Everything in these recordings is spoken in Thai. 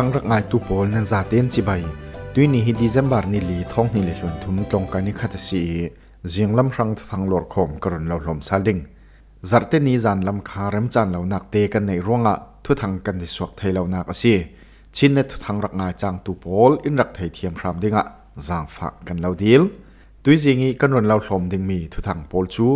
ทั้งรักไอตุโปลนันซาเตนจิบายตุยนี่ฮิดิเซมบาร์นิลีท้องนิลีหลุนทุมตรงกันนิคาตสีเจียงลำครังทางหลอดคมกรนเหล่าลมซาดิงจัดเตนีจานลำคาเริ่มจานเราหนักเตกันในร่วงอะทุทางกันในสวกไทยเราหนักสีชินในทุทางรักไอจางตุโปลอินรักไทยเทียมพรามดิ่งอะจางฝากกันเราดีลตุยจีงีกันรนเหล่าลมดิ่งมีทุทางโปลชู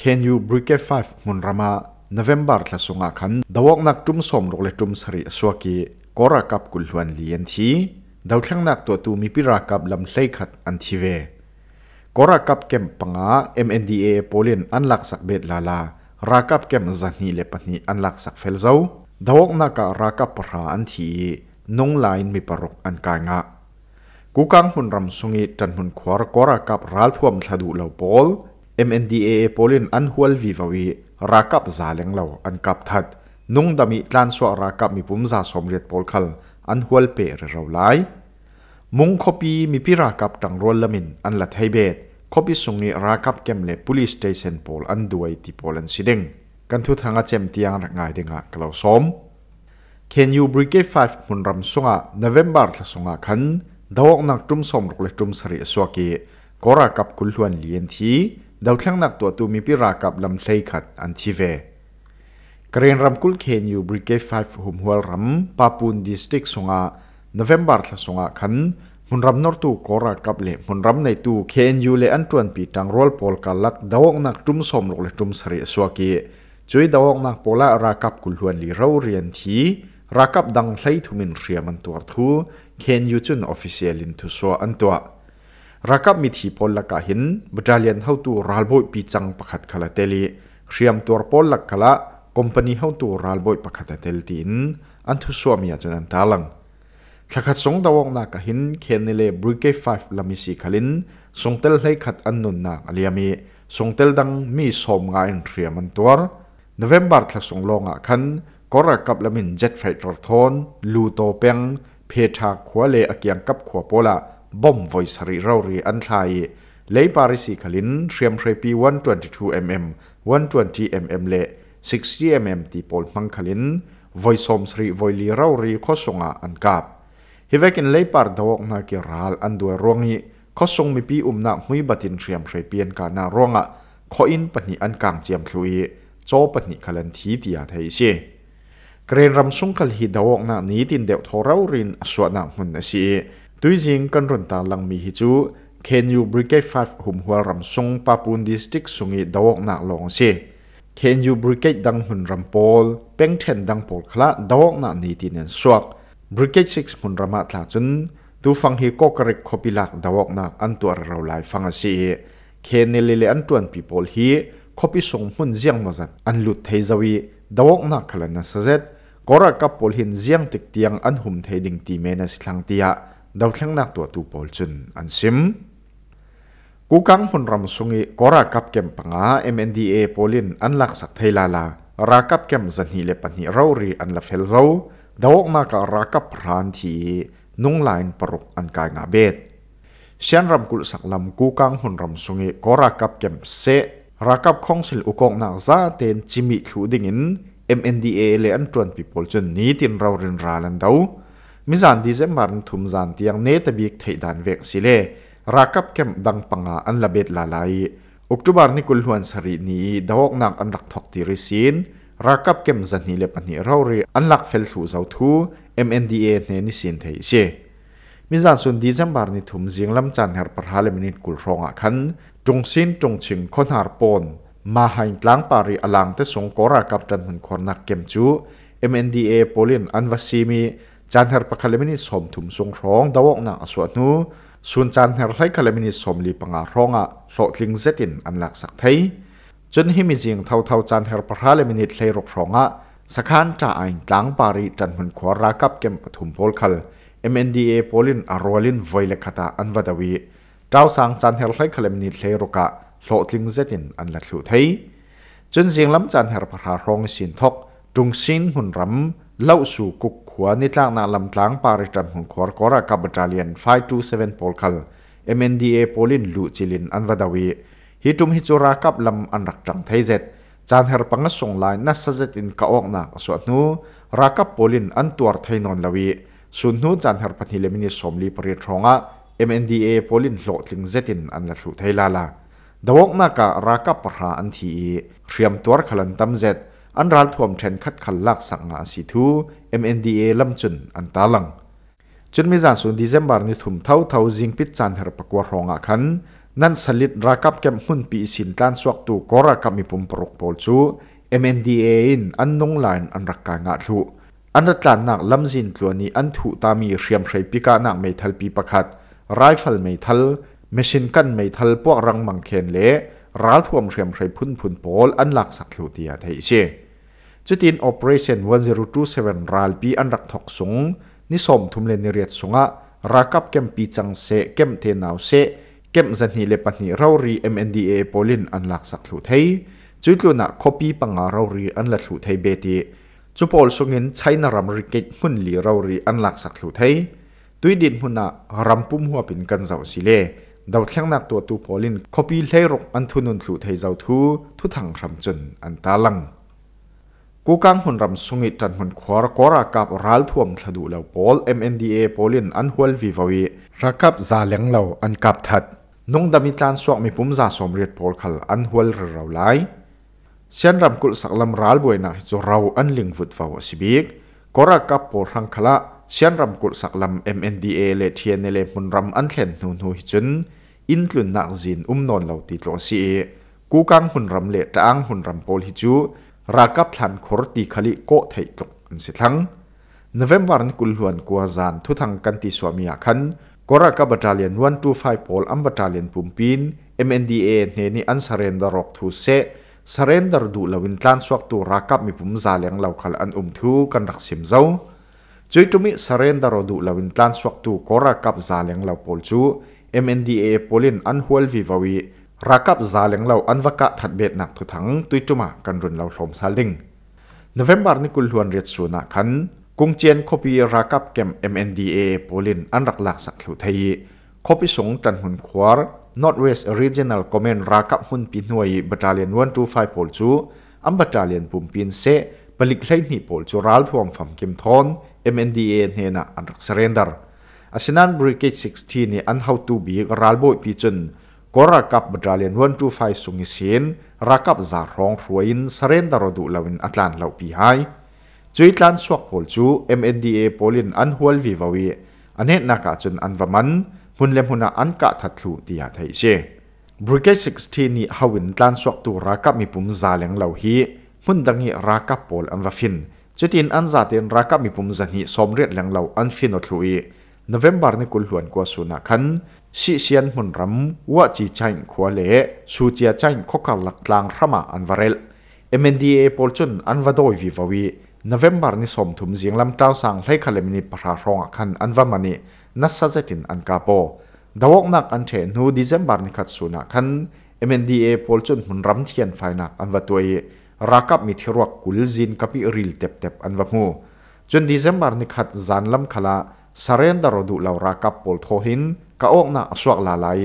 Can you break a five มุนรามา November ท้งสงอาคันดาวกนักจุ่มสมรกเลจุ่มสริสวกี có ra cặp cùl hoàn li an thi đầu thăng nạc tổ tu mi pi ra cặp lầm lấy khát an thi về có ra kem panga MNDA polin an lạc sắc bệt la la ra cặp kem zani le pani an lạc sắc fel zau dawok na ka ra cặp ra an thi nong lain mi parok an kai nga cú kang hun ram sungi trần hun khóa có ra cặp ral thuam thadu lau pol MNDA polin an hual vi vawi ra cặp giả leng lau an cặp thật นุ่งดามีตลานสวรากับมีปุ่มซาสมเรียดพอลคัลอันหัวเปรเราไลมุงคบีมีพิรากับตังรวลละมินอันลัดไฮเบดคบีสุงนีรากับเกมเล่พุลิสเ t a t i o พอลอันด้วยท่โพอลันสิเดงกันทุทางอาเจมตียงรักง่ายดดงักล่าสมเคนยูบริเกฟ5มุนรำสุงะนเวมบาร์ทสงะคันดาวนักจุมสมรุกเลจุมสริสวากีกรากับคุลวนเลียนทีดาวทั้งนักตัวตูมีพิรากับลำเลขัดอันทีเวกรียนรำคุลเคนยูบริเกด5หุมหัวรำปาปูนดิสติกสงะนเวมบาร์ทสงะขันมุนรำนอร์ตูโอร์ากับเล่มุนรำในตูเคนยูเลอันตวนปีตังรอลพอลกาลักดาวงนักจุมสมลกเลจุมสรยสวากีช่วยดาวงนักพอลารากับกุลฮวนลีราเรียนทีรักับดังไลทุมินเรียมันตัวทูเคนยูจุนออฟฟิเชียลินทุสวอันตัวรักับมิธีพอลลักหินบดาเัยนเท่าตูรัลโบปีจังประคัดคาลาเตลีเรียมตัวพอลลักคาลาคอมพานีเฮาตัวรัลบอยประกาศเตลตินอันทุสวามีจันันตาลังขัดสงดาวงนักหินเคนเล่บริเก์ลามิสิคลินสงเตลให้ขัดอันนุนนักอาลียมีสงเตลดังมีสมงานเรียมันตัวนเวมบาร์ทสงลงกันก็รักับลามินเจ็ดไฟตรทอนลูโตเปียงเพชาขวเลอเกียงกับขวบโปละบอมไวสริราวรีอันไทยเลปาริสิคลินเรียมเรปี122 mm 120 mm เล60 mm ตีปอลมังคลินวอยสมสรีวอยลีรารีข้อสงะอันกับฮิเวกินเลยปาร์ดวกนาเกียรัลอันด้วยรวงฮีข้อสงมีปีอุ่มนะมุยบัดินเตรียมเทรเปียนการนาร่วงะข้ออินปนิอันกางเจียมคุยโจปนิขลันทีเดียไทยเชเกรนรำสุงขลิดาวกนานี้ตินเดวทอเรารินอสวนักมุนเสีตุยจิงกันรุนตาลังมีฮิจูเคนยูบริเกฟฟ์หุ่มหัวรำสุงปาปูนดิสติกสุงีดาวกนาลงเชเคนยูบริเกตดังหุ่นรำโพลเป็งเทนดังโพลคละดอกนานีตินันสวกบริเกตซิกหุ่นรัมาตลาจุนตูฟังฮก็กริกขบิลักดาวกนักอันตัวเราลายฟังสีเคนเนเลเลอันตัวนปีโพลฮีขบิส่งหุ่นเจียงมาจัดอันลุดเทจวีดาวกนักขลันนเสร็จก็รักกับโพลหินเจียงติดเตียงอันหุ่มเทดิงตีเมนัสทางตียดาวทังนักตัวตูโพลจุนอันซิม Kukang hun ram sungi kora kap kem panga MNDA polin an lak sak thei la la ra kap kem zan hi le pani rauri an la fel zo dawok na ka ra kap ran thi nung lain paruk an kai nga bet sian ram kul sak lam kukang hun ram sungi ra kap kem se ra kap khong sil ukong na za ten chimi thu ding in MNDA le an tuan people chun ni tin raurin ra lan dau mi zan di ze marn thum zan tiang ne tabik thei dan vek sile รักับเข้มดังปังอันละเบ็ดละลายอุกตุบาร์นิคุลฮวนสรีนีดาวกนักอันรักทอกติริสินรักับเข้มจันนีเลปันนีเราเรีอันลักเฟลสูเจ้าทู MNDA เนนิสินเทเชมิจานสุนดีจัมบาร์นิทุมเสียงลำจันเฮร์ปะฮาเลมินิกุลรองอัะคัน จงสินจงชิงคนหาปนมาให้ยลางปารีอลังเตสงกอรากับจันหุนคนนักเก้มจู MNDA โปลินอันวัซีมีจันทร์ประคลมินิสมถุมสงร้องดาวกนักสวดนูส่วนจันทร์ไรคลมินิสมลีปังอาร้องอะโลดลิงเซตินอันหลักสักไทยจนให้มีเสียงเท่าเท่าจันทร์ประคลมินิเลยรกรองอะสักขันจ่าอิงตังปารีจันทร์มันขวารากับเกมปฐุมโพลคล MNDA โพลินอารวลินไวเลคตาอันวัดวีดาวสังจันทร์ไรคลมินิเลยรกะโลดลิงเซตินอันหลักสุดไทยจนเสียงล้ำจันทร์ประคลรองสินทกจุงสินหุ่นรำล่าสู่กุกขวานิตรานาลำทรางปาริจันของขอร์กอร์กับบทเรียน527โพลคัล MNDA โพลินลูจิลินอันวดาวีฮิตุมฮิจูรากับลำอันรักจังไทยเจ็ดจานเฮร์ปังส่งไลน์นัสเซจินกาออกนาสวดนู้รักับโพลินอันตัวไทยนนลวีสุนนู้จานเฮร์ปันฮิเลมินิสมลีปริทรงะ MNDA โพลินโลดลิงเจตินอันละสุไทยลาลาดาวกนากะรักับประหาอันทีเรียมตัวขลันตมเจ็ดอันรัลทวมเทรนคัดขันลักสังหาสีทู MNDA ลำจุนอันตาลังจุนมิจาสุนดิเซมบาร์นิถุมเท่าเท่าจิงปิดจณนปรปกวรองอาคันนั่นสลิดรักับแกมหุ่นปีสินตันสวกตูกรักับมีปุ่มปรุกปลจู MNDA อินอันนงลายอันรักกางาทูอันรัตลานนักลำจินตัวนี้อันถูตามีเรียมใชรปิกานักไม่ทัลปีประคัดไรฟัลไม่ทัลเมชินกันไม่ทัลพวกรังมังเคนเละร้าท่วมเรียมใชรพุ่นพุ่นโปลอันหลักสักลูเตียไทยเช่จุดอินเ p e เรชั่น1027รัลปีอันรักทกสงนิสมทุมเลนเรียดสงะรักับเกมปีจังเซเกมเทนาวเซเกมจันฮีเลปันฮีเรารี MNDA โปลินอันหลักสักสุดให้จุดลุนักคอปีปังอาเรารีอันหลักหลุดให้เบตีจุดปอลสงินใช้นารมริกิหุ่นหลีเรารีอันหลักสักสุดให้ตุยดินหุ่นะรำปุ่มหัวปป็นกันเจ้าสิเลดาวเทียงนักตัวตูโพลินคอปีเลรกอันทุนุนสุดให้เจ้าทูทุทังคำจนอันตาลังกูกังหุ่นรำสุงิจันหุ่นควารกอรากับรัลทวมสะดุเลวพอล MNDA พอลินอันหัววิววีรักับซาเลียงเลาอันกับทัดนุ่งดำมิตานสวกมีปุ่มซาสมเรียดพอลขัลอันหัวเราไลเชียนรำกุลสักลำรัลบวยนะจะเราอันลิงฟุดฟาวสิบิกกอรากับพอลรังขละเชียนรำกุลสักลำ MNDA เลเทียนเนเลมุนรำอันเข็นน่นุ่นจุนอินทลุนนักจินอุ้มนอนเลาติดโลซีกูกังหุ่นรำเลตังหุ่นรำพอลฮิจู ra cấp thản khổ tì khali cố thầy tục anh sĩ thắng November ni kul huan kwa zan thu thang kan ti swami akhan kora ka battalion 125 pol am battalion pumpin MNDA ne ni an surrender rok thu se surrender du lawin tlan swak tu rakap mi pum za leng lo khal an um thu kan rak sim zo chui tu mi surrender ro du lawin tlan swak tu kora kap za leng lo pol chu MNDA polin an hual vi vawi รักับซาเลงเราอันวกะถัดเบ็ดหนักทุถทั้งตุยจุมากันรุนเราสมซาลิงนเวมบาร์นี่กุลฮวนเรียดสูนักขัน กุงเจียนคบีรักับเกม MNDA โปลินอันรักหลักสักหลุไทยคบีสงจันหุนควาร Northwest Regional Command รักับหุนปีนวยบัตรเลียนวันทูไฟโพลจูอันบัตรเลียนปุ่มปีนเซปลิกไลนี่โพลจูรัลทวงฟัมเกมทอน MNDA เนนะอันรักเซเรนดาร์อาชนันบริเกต16นี่อันเฮาตูบีรัลโบยปีจุนกรากับบดตเลียนวันทูไฟสุงิเซนรักับจารองรวยินสเรนดารดูลาวินอัตลันเลาปีไฮจุยตลันสวกพลจู MNDA โพลินอันฮวลวิวาวีอันเตนักจนอันวมันมุนเลมหุนาอันกะทัดลูตียาไทยเชบริเกสิกสทีนีฮาวินตลันสวกตูรักับมีปุ่มซาเลงเลาฮีมุนดังีรักับพอลอันวฟินจุดินอันซาเตนรักับมีปุ่มจันฮีสมเรียดเลงเลาอันฟินอทลูอีนเวมบาร์นิกุลหวนกัวสุนักันสิเชียนมุนรัมว่าจีจันขวเล่สูเจียจันขกหลักลางรามาอันวาเรล MNDA ปอลจุนอันวาดอยวิวาวีนเวมบาร์นิสมถุมเสียงลำเต้าสังให้คาเลมินิปราชองคันอันวามันีนัสเซตินอันกาโปดาวกนักอันเทนูดิเซมบาร์นิขัดสุนักคันดีเอปอลจุนมุนรัมเทียนไฟนักอันวาตัวเอรักับมิทิรวกกุลจินกับอิริลเต็บเต็บอันวามูจนดิเซมบาร์นิคัดจานลำคลา surrender ดูเรารักับปลทหินก็ออกนะสวกลาลาย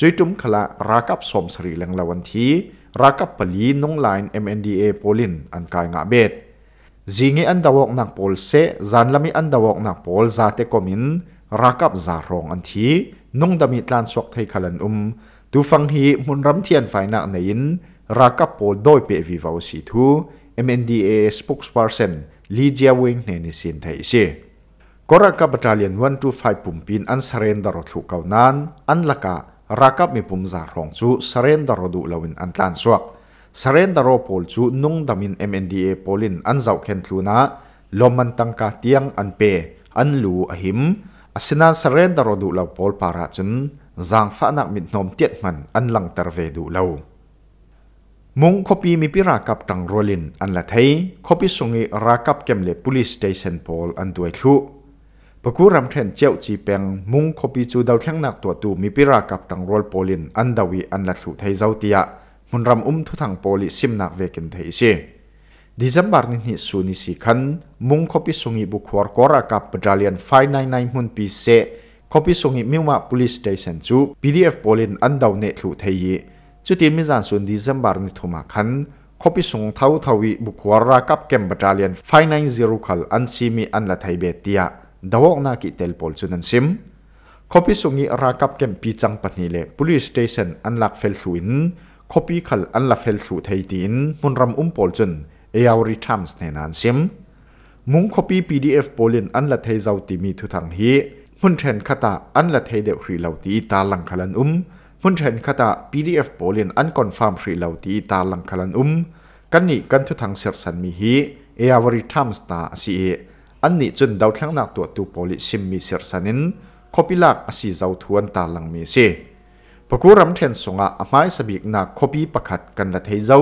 จุดจุมขละรักับสมสรีแหลงละวันทีรักับปลีนงไลน์ MNDA โพลินอันกายงาเบ็ดจิงอันดาวกนักโพลเซจันลามีอันดาวกนักโพลซาเตกมินรักับซารองอันทีนงดามิตลานสวกไทยขลันอุมตูฟังฮีมุนรำเทียนไฟนักในยินรักับโพลโดยเปวีวาวสีทู MNDA spokesperson ลีเจียวิงเนนิสินไทยเซกรกับบาตรเลียนวันทูไฟปุ่มปินอันเสรนดารถูกเกานั้นอันละกะรักับมีปุ่มจารองจูเสรนดารดูเลวินอันตันสวกเสรนดารโพลจูนุ่งดามิน MNDA โพลินอันเจ้าเข็นทูนะลมมันตังกาเตียงอันเปอันลูอหิมอาศินาเสรนดารดูเลวโพลปาราจุนจางฟ้านักมิดนมเตียดมันอันหลังเตร์เวดูเลวมุงคบีมีพิรากับตังโรลินอันละไทยคบีสุงรักับเกมเลปุลิสเตชันโพลอันด้วยทูปกุรำเทนเจ้าจีเปียงมุงคบีจูดาวเขียงนักตัวตูมีปิรากับตังรอลโปลินอันดาวีอันลัทธุไทยเจ้าเตียมุนรำอุ้มทุทังโปลิซิมนักเวกินไทยเชดิจัมบาร์นิฮิสุนิสิคันมุงคบีสุงิบุควอร์กอรากับปจัลียนไฟนายนายมุนปีเซคบีสุงิมิวมา p o ลิสไดย a t i จูพีดีเอฟโปลินอันดาวเนทลุไทยจุดที่มิจันสุนดิจัมบาร์นิทุมาคันคบีสุงเทาาทวีบุควอรากับเกมปจัลียนไฟนายซิรุคัลอันซีมีอันลัทไทยเบตียดาวนากิเตลปอลจุนันซิมคอปีสุงีรากับเกมปีจังปนิเลปุลิสเตชันอันลักเฟลซุนคอปีขลอันลักเฟลซุไทยดินมุนรำอุมปอลจุนเอออริทัมส์เนนันซิมมุงคอปีพีดีเอฟปอลินอันละเทยเจ้าติมีทุทังฮีมุนเทนคาตาอันละเทยเดอดรีเลาตีตาลังขลันอุมมุนเทนคาตาพีดีเอฟปอลินอันคอนฟาร์มรีเลาตีตาลังขลันอุมกันนี่กันทุทังเสรสันมีฮีเอออริทัมส์ตาซีเออันนี้จนดาวทั้งนักตัวตูโพลิซิมมิเซอร์สันินคบิลักอาศัยเจ้าทวนตาลังมีสิปกุรัมเทนสงะอามายสบิกนักคบีประคัดกันละเทเจ้า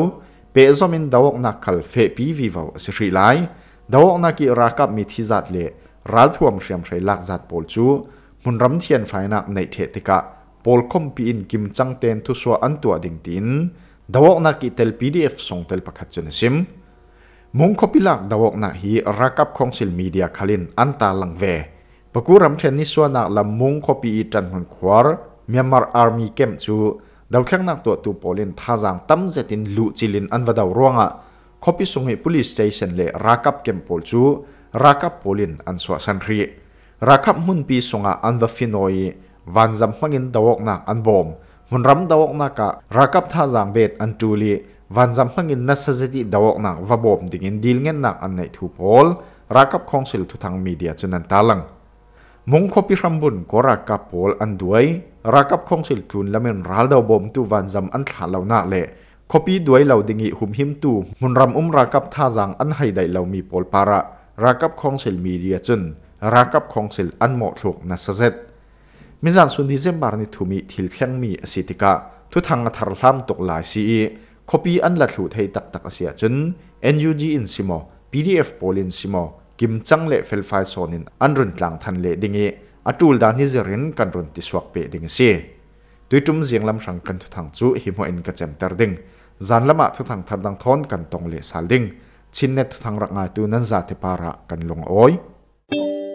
เป์ซอมินดาวนักขลเฟปีวิวาวสิริไลดาวนักกีรักับมิทิจัดเล่รัลทวมเสียมใชลักจัดโพลจูมุนรัมเทียนไฟนักในเทติกะโพลคอมปีอินกิมจังเตนทุสวอันตัวดิ่งตินดาวนักกีเตลพีดีเอฟส่งเตลประคัดจนซิม mong kopilak dawok na hi rakap khong sil media khalin anta langve pakuram then ni suana la mong kopi i tan hun khwar Myanmar army kem chu dalkhang nak to tu polin thazang tam zetin lu chilin anwa daw ronga kopi sungai police station le rakap kem pol chu rakap polin answa sanri rakap mun pi songa anwa finoi wanjam mangin dawok na anbom mun ram dawok na ka rakap thazang bet antuli วันจำพังอินนัสเซติดาวกนักวบอมดิ่งดีลเงินนักอันในทูพอลรักับคองสิลทุทางมีเดียจนันตาลังมงคบิรัมบุญก็รักับพอลอันด้วยรักับคองสิลทุนละเมนรัลดาวบอมตัววันจำอันขาเหล่านกเละคบีด้วยเหล่าดิ่งหุมหิมตูมุนรำอุ้มรักับท่าจังอันให้ได้เหล่ามีพอลปาระรักับคองสิลมีเดียจนรักับคองสิลอันเหมาะถูกนัสเซตมิจัาสุนดิเซมบาร์นิทุมีทิลเชียงมีสิติกาทุทางอัทารลมตกหลายซี copy an la thu thei tak tak asia chun NUG in simo PDF polin simo kim chang le fel fai sonin an run tlang than le dingi e. atul da ni zerin kan run ti suak pe ding si tuitum zinglam rang kan thu thang chu hi mo in ka chem tar ding zan lama thu thang thar dang thon kan tong le sal ding chin net thu thang rak ngai tu nan za te para kan long oi